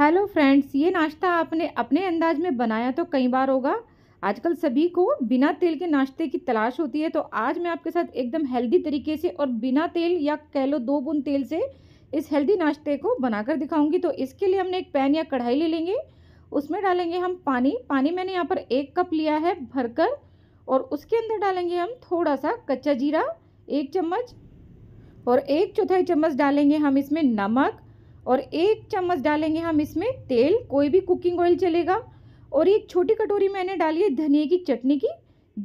hello friends ये नाश्ता आपने अपने अंदाज में बनाया तो कई बार होगा आजकल सभी को बिना तेल के नाश्ते की तलाश होती है तो आज मैं आपके साथ एकदम हेल्दी तरीके से और बिना तेल या कह लो दो बूंद तेल से इस हेल्दी नाश्ते को बनाकर दिखाऊंगी तो इसके लिए हमने एक पैन या कढ़ाई ले लेंगे उसमें डालेंगे हम पानी पानी मैंने यहाँ पर एक कप लिया है भरकर और उसके अंदर डालेंगे हम थोड़ा सा कच्चा जीरा एक चम्मच और एक चौथाई चम्मच डालेंगे हम इसमें नमक और एक चम्मच डालेंगे हम इसमें तेल कोई भी कुकिंग ऑयल चलेगा और एक छोटी कटोरी मैंने डाली है धनिए की चटनी की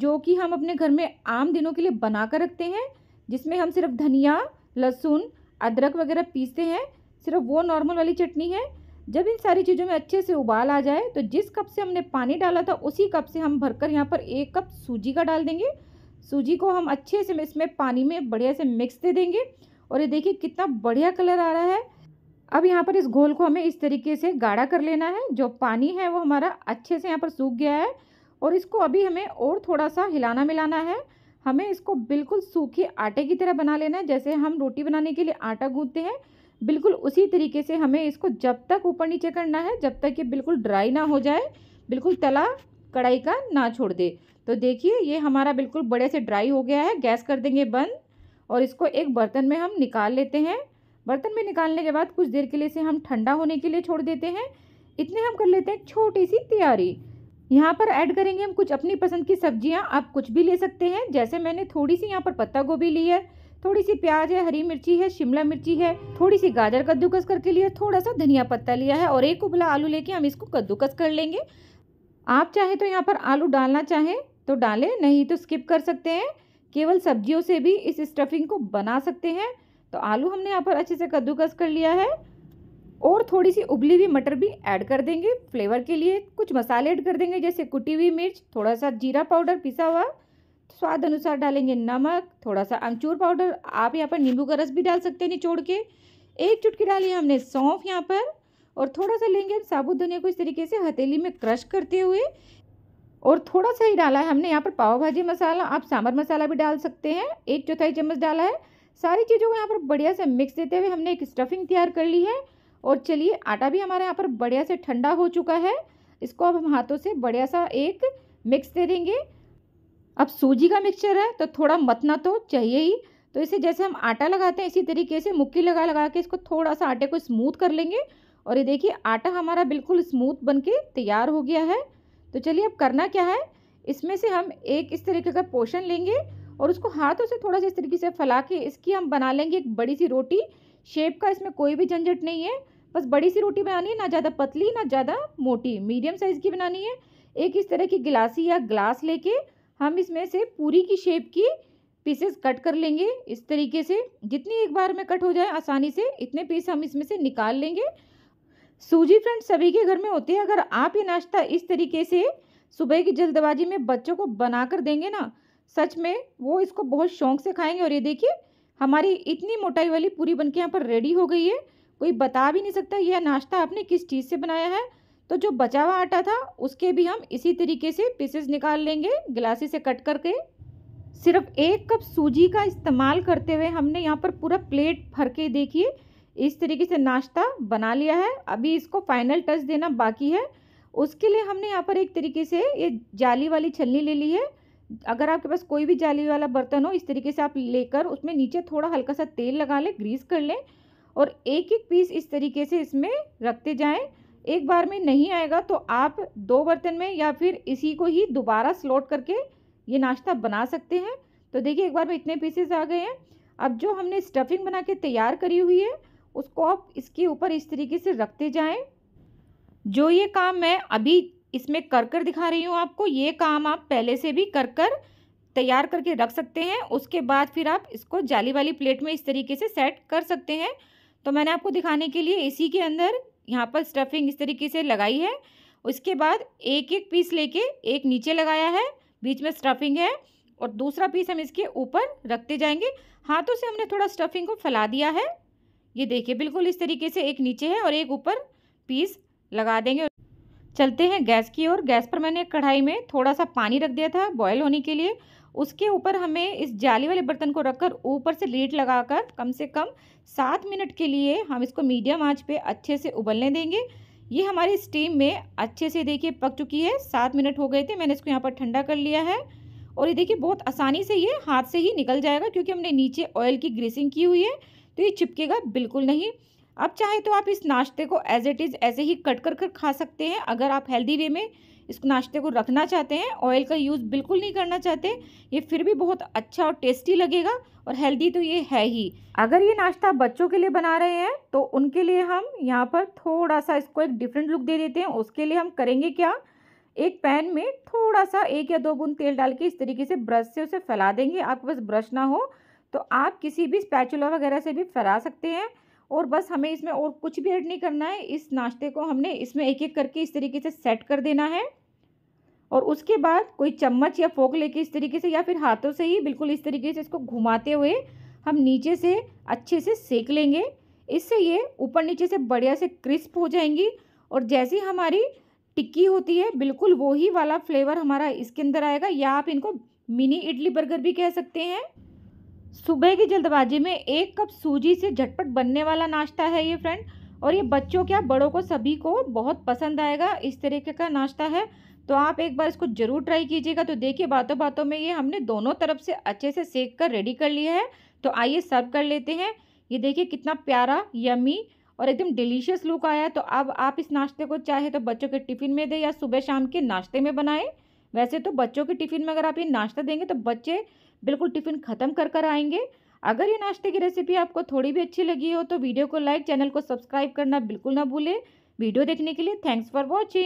जो कि हम अपने घर में आम दिनों के लिए बना कर रखते हैं जिसमें हम सिर्फ धनिया लहसुन अदरक वगैरह पीसते हैं सिर्फ वो नॉर्मल वाली चटनी है जब इन सारी चीज़ों में अच्छे से उबाल आ जाए तो जिस कप से हमने पानी डाला था उसी कप से हम भरकर यहाँ पर एक कप सूजी का डाल देंगे सूजी को हम अच्छे से इसमें पानी में बढ़िया से मिक्स दे देंगे और ये देखिए कितना बढ़िया कलर आ रहा है अब यहाँ पर इस घोल को हमें इस तरीके से गाढ़ा कर लेना है जो पानी है वो हमारा अच्छे से यहाँ पर सूख गया है और इसको अभी हमें और थोड़ा सा हिलाना मिलाना है हमें इसको बिल्कुल सूखे आटे की तरह बना लेना है जैसे हम रोटी बनाने के लिए आटा गूँधते हैं बिल्कुल उसी तरीके से हमें इसको जब तक ऊपर नीचे करना है जब तक ये बिल्कुल ड्राई ना हो जाए बिल्कुल तला कढ़ाई का ना छोड़ दे तो देखिए ये हमारा बिल्कुल बड़े से ड्राई हो गया है गैस कर देंगे बंद और इसको एक बर्तन में हम निकाल लेते हैं बर्तन में निकालने के बाद कुछ देर के लिए इसे हम ठंडा होने के लिए छोड़ देते हैं इतने हम कर लेते हैं छोटी सी तैयारी यहाँ पर ऐड करेंगे हम कुछ अपनी पसंद की सब्जियाँ आप कुछ भी ले सकते हैं जैसे मैंने थोड़ी सी यहाँ पर पत्ता गोभी ली है थोड़ी सी प्याज है हरी मिर्ची है शिमला मिर्ची है थोड़ी सी गाजर कद्दूकस करके लिए थोड़ा सा धनिया पत्ता लिया है और एक उबला आलू लेके हम इसको कद्दूकस कर लेंगे आप चाहे तो यहाँ पर आलू डालना चाहें तो डालें नहीं तो स्किप कर सकते हैं केवल सब्जियों से भी इस स्टफिंग को बना सकते हैं तो आलू हमने यहाँ पर अच्छे से कद्दूकस कर लिया है और थोड़ी सी उबली हुई मटर भी ऐड कर देंगे फ्लेवर के लिए कुछ मसाले ऐड कर देंगे जैसे कुटी हुई मिर्च थोड़ा सा जीरा पाउडर पिसा हुआ स्वाद अनुसार डालेंगे नमक थोड़ा सा अमचूर पाउडर आप यहाँ पर नींबू का रस भी डाल सकते हैं निचोड़ के एक चुटकी डाली हमने सौंफ यहाँ पर और थोड़ा सा लेंगे हम साबुत धनिया को इस तरीके से हथेली में क्रश करते हुए और थोड़ा सा ही डाला है हमने यहाँ पर पाव भाजी मसाला आप सांभर मसाला भी डाल सकते हैं एक चौथाई चम्मच डाला है सारी चीज़ों को यहाँ पर बढ़िया से मिक्स देते हुए हमने एक स्टफिंग तैयार कर ली है और चलिए आटा भी हमारे यहाँ पर बढ़िया से ठंडा हो चुका है इसको अब हम हाथों से बढ़िया सा एक मिक्स दे देंगे अब सूजी का मिक्सचर है तो थोड़ा मतना तो चाहिए ही तो इसे जैसे हम आटा लगाते हैं इसी तरीके से मुक्की लगा लगा के इसको थोड़ा सा आटे को स्मूथ कर लेंगे और ये देखिए आटा हमारा बिल्कुल स्मूथ बन के तैयार हो गया है तो चलिए अब करना क्या है इसमें से हम एक इस तरीके का पोर्शन लेंगे और उसको हाथों से थोड़ा सा इस तरीके से फैला के इसकी हम बना लेंगे एक बड़ी सी रोटी शेप का इसमें कोई भी झंझट नहीं है बस बड़ी सी रोटी बनानी है ना ज़्यादा पतली ना ज़्यादा मोटी मीडियम साइज़ की बनानी है एक इस तरह की गिलासी या ग्लास लेके हम इसमें से पूरी की शेप की पीसेस कट कर लेंगे इस तरीके से जितनी एक बार में कट हो जाए आसानी से इतने पीस हम इसमें से निकाल लेंगे सूजी फ्रेंड सभी के घर में होते हैं अगर आप ये नाश्ता इस तरीके से सुबह की जल्दबाजी में बच्चों को बना कर देंगे ना सच में वो इसको बहुत शौक से खाएंगे और ये देखिए हमारी इतनी मोटाई वाली पूरी बन के यहाँ पर रेडी हो गई है कोई बता भी नहीं सकता यह नाश्ता आपने किस चीज़ से बनाया है तो जो बचा हुआ आटा था उसके भी हम इसी तरीके से पीसेस निकाल लेंगे गिलासी से कट करके सिर्फ एक कप सूजी का इस्तेमाल करते हुए हमने यहाँ पर पूरा प्लेट भर के देखिए इस तरीके से नाश्ता बना लिया है अभी इसको फाइनल टच देना बाकी है उसके लिए हमने यहाँ पर एक तरीके से ये जाली वाली छलनी ले ली है अगर आपके पास कोई भी जाली वाला बर्तन हो इस तरीके से आप लेकर उसमें नीचे थोड़ा हल्का सा तेल लगा लें ग्रीस कर लें और एक एक पीस इस तरीके से इसमें रखते जाएं एक बार में नहीं आएगा तो आप दो बर्तन में या फिर इसी को ही दोबारा स्लोट करके ये नाश्ता बना सकते हैं तो देखिए एक बार में इतने पीसेस आ गए हैं अब जो हमने स्टफिंग बना के तैयार करी हुई है उसको आप इसके ऊपर इस तरीके से रखते जाएँ जो ये काम मैं अभी इसमें कर कर दिखा रही हूँ आपको ये काम आप पहले से भी कर कर तैयार करके रख सकते हैं उसके बाद फिर आप इसको जाली वाली प्लेट में इस तरीके से सेट कर सकते हैं तो मैंने आपको दिखाने के लिए इसी के अंदर यहाँ पर स्टफिंग इस तरीके से लगाई है उसके बाद एक एक पीस लेके एक नीचे लगाया है बीच में स्टफिंग है और दूसरा पीस हम इसके ऊपर रखते जाएंगे हाथों से हमने थोड़ा स्टफिंग को फैला दिया है ये देखिए बिल्कुल इस तरीके से एक नीचे है और एक ऊपर पीस लगा देंगे चलते हैं गैस की ओर गैस पर मैंने कढ़ाई में थोड़ा सा पानी रख दिया था बॉयल होने के लिए उसके ऊपर हमें इस जाली वाले बर्तन को रखकर ऊपर से लीड लगाकर कम से कम सात मिनट के लिए हम इसको मीडियम आंच पे अच्छे से उबलने देंगे ये हमारी स्टीम में अच्छे से देखिए पक चुकी है सात मिनट हो गए थे मैंने इसको यहाँ पर ठंडा कर लिया है और ये देखिए बहुत आसानी से ये हाथ से ही निकल जाएगा क्योंकि हमने नीचे ऑयल की ग्रीसिंग की हुई है तो ये चिपकेगा बिल्कुल नहीं अब चाहे तो आप इस नाश्ते को एज इट इज़ ऐसे ही कट कर कर खा सकते हैं अगर आप हेल्दी वे में इस नाश्ते को रखना चाहते हैं ऑयल का यूज़ बिल्कुल नहीं करना चाहते ये फिर भी बहुत अच्छा और टेस्टी लगेगा और हेल्दी तो ये है ही अगर ये नाश्ता बच्चों के लिए बना रहे हैं तो उनके लिए हम यहाँ पर थोड़ा सा इसको एक डिफरेंट लुक दे देते हैं उसके लिए हम करेंगे क्या एक पैन में थोड़ा सा एक या दो बूंद तेल डाल के इस तरीके से ब्रश से उसे फैला देंगे आपके पास ब्रश ना हो तो आप किसी भी स्पैचुला वगैरह से भी फैला सकते हैं और बस हमें इसमें और कुछ भी ऐड नहीं करना है इस नाश्ते को हमने इसमें एक एक करके इस तरीके से सेट कर देना है और उसके बाद कोई चम्मच या फोक लेके इस तरीके से या फिर हाथों से ही बिल्कुल इस तरीके से इसको घुमाते हुए हम नीचे से अच्छे से सेक लेंगे इससे ये ऊपर नीचे से बढ़िया से क्रिस्प हो जाएंगी और जैसी हमारी टिक्की होती है बिल्कुल वही वाला फ्लेवर हमारा इसके अंदर आएगा या आप इनको मिनी इडली बर्गर भी कह सकते हैं सुबह की जल्दबाजी में एक कप सूजी से झटपट बनने वाला नाश्ता है ये फ्रेंड और ये बच्चों क्या बड़ों को सभी को बहुत पसंद आएगा इस तरीके का नाश्ता है तो आप एक बार इसको ज़रूर ट्राई कीजिएगा तो देखिए बातों बातों में ये हमने दोनों तरफ से अच्छे से सेक कर रेडी कर लिया है तो आइए सर्व कर लेते हैं ये देखिए कितना प्यारा यमी और एकदम डिलीशियस लुक आया तो अब आप इस नाश्ते को चाहे तो बच्चों के टिफ़िन में दें या सुबह शाम के नाश्ते में बनाएं वैसे तो बच्चों के टिफ़िन में अगर आप ये नाश्ता देंगे तो बच्चे बिल्कुल टिफ़िन ख़त्म कर कर आएंगे अगर ये नाश्ते की रेसिपी आपको थोड़ी भी अच्छी लगी हो तो वीडियो को लाइक चैनल को सब्सक्राइब करना बिल्कुल ना भूलें वीडियो देखने के लिए थैंक्स फॉर वॉचिंग